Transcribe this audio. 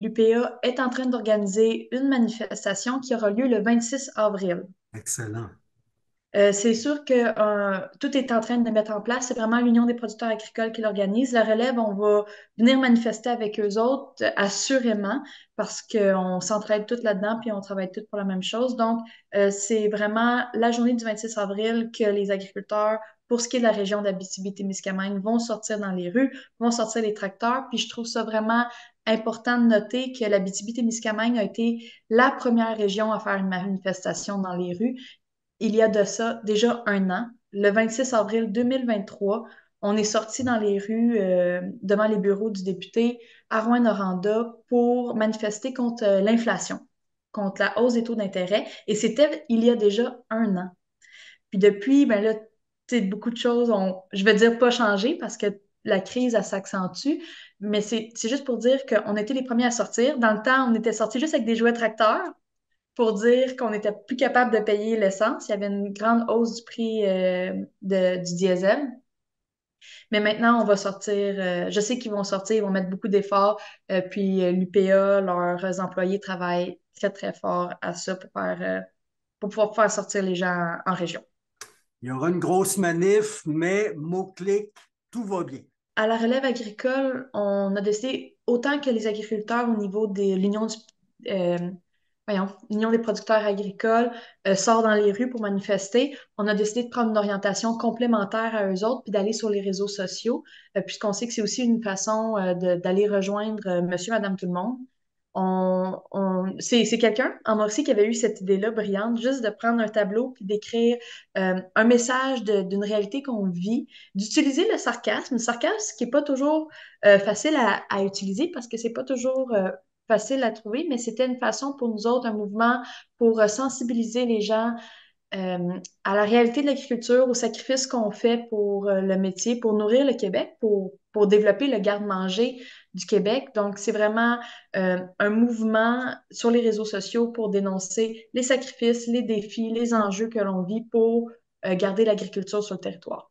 l'UPA est en train d'organiser une manifestation qui aura lieu le 26 avril. Excellent. Euh, c'est sûr que euh, tout est en train de mettre en place. C'est vraiment l'Union des producteurs agricoles qui l'organise. La relève, on va venir manifester avec eux autres, assurément, parce qu'on s'entraide tous là-dedans puis on travaille tous pour la même chose. Donc, euh, c'est vraiment la journée du 26 avril que les agriculteurs, pour ce qui est de la région d'Abitibi-Témiscamingue, vont sortir dans les rues, vont sortir les tracteurs. Puis je trouve ça vraiment important de noter que la bitibi témiscamingue a été la première région à faire une manifestation dans les rues. Il y a de ça déjà un an, le 26 avril 2023, on est sorti dans les rues euh, devant les bureaux du député à Rouen-Noranda pour manifester contre euh, l'inflation, contre la hausse des taux d'intérêt. Et c'était il y a déjà un an. Puis depuis, ben là, beaucoup de choses ont, je vais dire, pas changé parce que la crise, elle s'accentue, mais c'est juste pour dire qu'on était les premiers à sortir. Dans le temps, on était sortis juste avec des jouets tracteurs pour dire qu'on n'était plus capable de payer l'essence. Il y avait une grande hausse du prix euh, du diesel. Mais maintenant, on va sortir, euh, je sais qu'ils vont sortir, ils vont mettre beaucoup d'efforts. Euh, puis l'UPA, leurs employés travaillent très, très fort à ça pour, faire, pour pouvoir faire sortir les gens en, en région. Il y aura une grosse manif, mais mot-clic, tout va bien à la relève agricole, on a décidé, autant que les agriculteurs au niveau de euh, l'Union des producteurs agricoles euh, sortent dans les rues pour manifester, on a décidé de prendre une orientation complémentaire à eux autres, puis d'aller sur les réseaux sociaux, euh, puisqu'on sait que c'est aussi une façon d'aller rejoindre monsieur, madame, tout le monde on, c'est quelqu'un en Mauricie qui avait eu cette idée-là brillante, juste de prendre un tableau puis d'écrire euh, un message d'une réalité qu'on vit, d'utiliser le sarcasme, le sarcasme qui n'est pas toujours euh, facile à, utiliser parce que c'est pas toujours euh, facile à trouver, mais c'était une façon pour nous autres, un mouvement pour sensibiliser les gens euh, à la réalité de l'agriculture, aux sacrifices qu'on fait pour euh, le métier, pour nourrir le Québec, pour, développer le garde-manger du Québec. Donc, c'est vraiment euh, un mouvement sur les réseaux sociaux pour dénoncer les sacrifices, les défis, les enjeux que l'on vit pour garder l'agriculture sur le territoire.